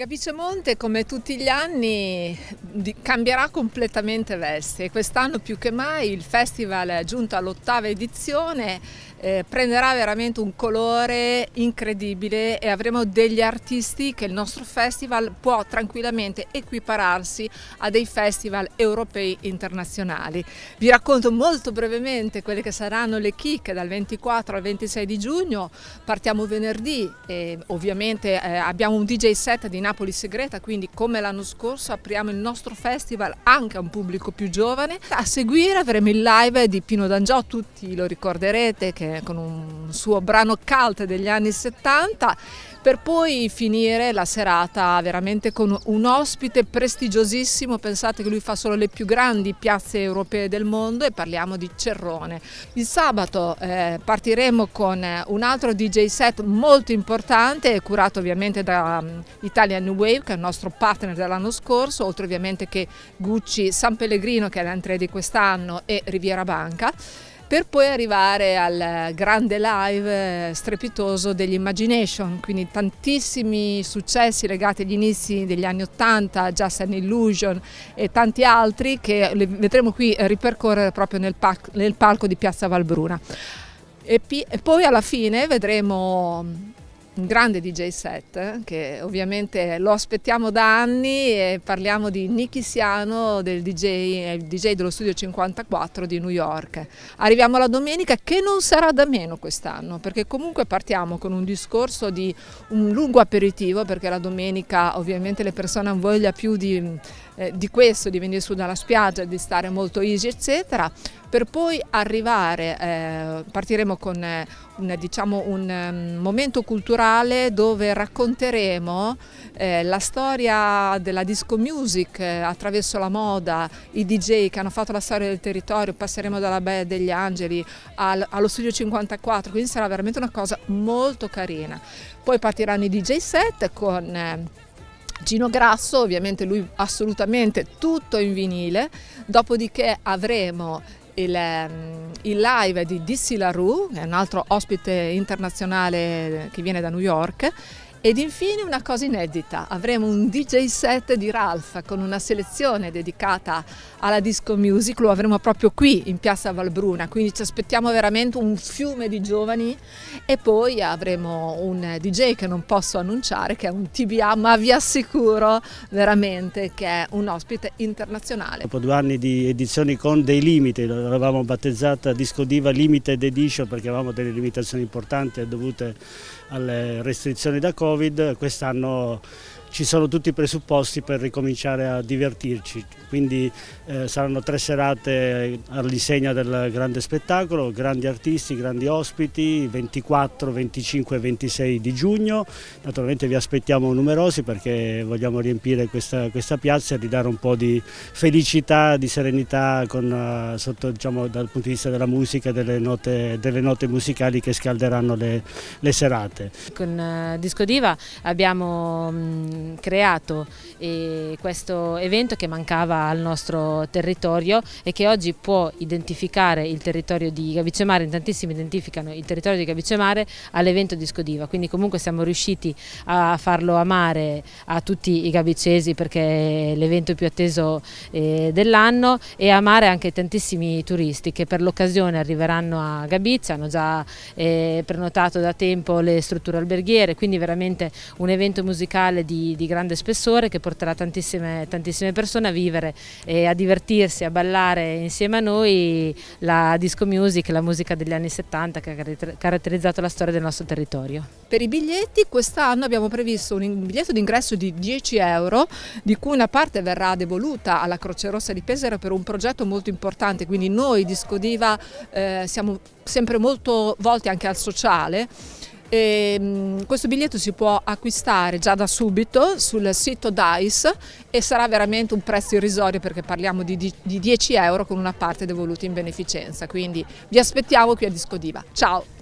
Gabicemonte come tutti gli anni cambierà completamente veste quest'anno più che mai il festival è giunto all'ottava edizione, eh, prenderà veramente un colore incredibile e avremo degli artisti che il nostro festival può tranquillamente equipararsi a dei festival europei internazionali. Vi racconto molto brevemente quelle che saranno le chicche dal 24 al 26 di giugno, partiamo venerdì e ovviamente eh, abbiamo un DJ set di Napoli Napoli Segreta, quindi come l'anno scorso apriamo il nostro festival anche a un pubblico più giovane. A seguire avremo il live di Pino D'Angiò, tutti lo ricorderete, che con un suo brano cult degli anni 70 per poi finire la serata veramente con un ospite prestigiosissimo, pensate che lui fa solo le più grandi piazze europee del mondo e parliamo di Cerrone. Il sabato eh, partiremo con un altro DJ set molto importante, curato ovviamente da um, Italian New Wave, che è il nostro partner dell'anno scorso, oltre ovviamente che Gucci San Pellegrino, che è l'entrée di quest'anno, e Riviera Banca per poi arrivare al grande live eh, strepitoso degli Imagination, quindi tantissimi successi legati agli inizi degli anni 80, Just an Illusion e tanti altri che vedremo qui eh, ripercorrere proprio nel, palco, nel palco di Piazza Valbruna. E, e poi alla fine vedremo un grande DJ set che ovviamente lo aspettiamo da anni e parliamo di Nicky Siano, del DJ, eh, il DJ dello studio 54 di New York. Arriviamo alla domenica che non sarà da meno quest'anno perché comunque partiamo con un discorso di un lungo aperitivo perché la domenica ovviamente le persone hanno voglia più di eh, di questo, di venire su dalla spiaggia, di stare molto easy eccetera, per poi arrivare, eh, partiremo con eh, un, diciamo, un um, momento culturale dove racconteremo eh, la storia della disco music eh, attraverso la moda, i DJ che hanno fatto la storia del territorio, passeremo dalla Baia degli Angeli al, allo Studio 54, quindi sarà veramente una cosa molto carina. Poi partiranno i DJ set con Gino Grasso, ovviamente lui assolutamente tutto in vinile, dopodiché avremo il, ehm, il live di Dissi LaRue, che è un altro ospite internazionale che viene da New York, ed infine una cosa inedita, avremo un DJ set di Ralph con una selezione dedicata alla disco music, lo avremo proprio qui in piazza Valbruna, quindi ci aspettiamo veramente un fiume di giovani e poi avremo un DJ che non posso annunciare, che è un TBA, ma vi assicuro veramente che è un ospite internazionale. Dopo due anni di edizioni con dei limiti, l'avevamo battezzata Disco Diva Limited Edition perché avevamo delle limitazioni importanti dovute alle restrizioni da Covid, Covid, quest'anno ci sono tutti i presupposti per ricominciare a divertirci, quindi eh, saranno tre serate all'insegna del grande spettacolo, grandi artisti, grandi ospiti, 24, 25 e 26 di giugno, naturalmente vi aspettiamo numerosi perché vogliamo riempire questa, questa piazza e ridare un po' di felicità, di serenità con, eh, sotto, diciamo, dal punto di vista della musica, delle delle note musicali che scalderanno le, le serate. Con eh, Disco Diva abbiamo mm, Ehm, creato eh, questo evento che mancava al nostro territorio e che oggi può identificare il territorio di Gavicemare, in tantissimi identificano il territorio di Gavicemare all'evento Disco Diva, quindi comunque siamo riusciti a farlo amare a tutti i gavicesi perché è l'evento più atteso eh, dell'anno e amare anche tantissimi turisti che per l'occasione arriveranno a Gabizia, hanno già eh, prenotato da tempo le strutture alberghiere, quindi veramente un evento musicale di di, grande spessore che porterà tantissime, tantissime, persone a vivere e a divertirsi, a ballare insieme a noi la disco music, la musica degli anni 70 che ha caratterizzato la storia del nostro territorio. Per i biglietti quest'anno abbiamo previsto un biglietto d'ingresso di 10 euro di cui una parte verrà devoluta alla Croce Rossa di Pesaro per un progetto molto importante, quindi noi di Scodiva eh, siamo sempre molto volti anche al sociale e, ehm, questo biglietto si può acquistare già da subito sul sito DICE e sarà veramente un prezzo irrisorio perché parliamo di, di, di 10 euro con una parte devoluta in beneficenza, quindi vi aspettiamo qui a Disco Diva. Ciao!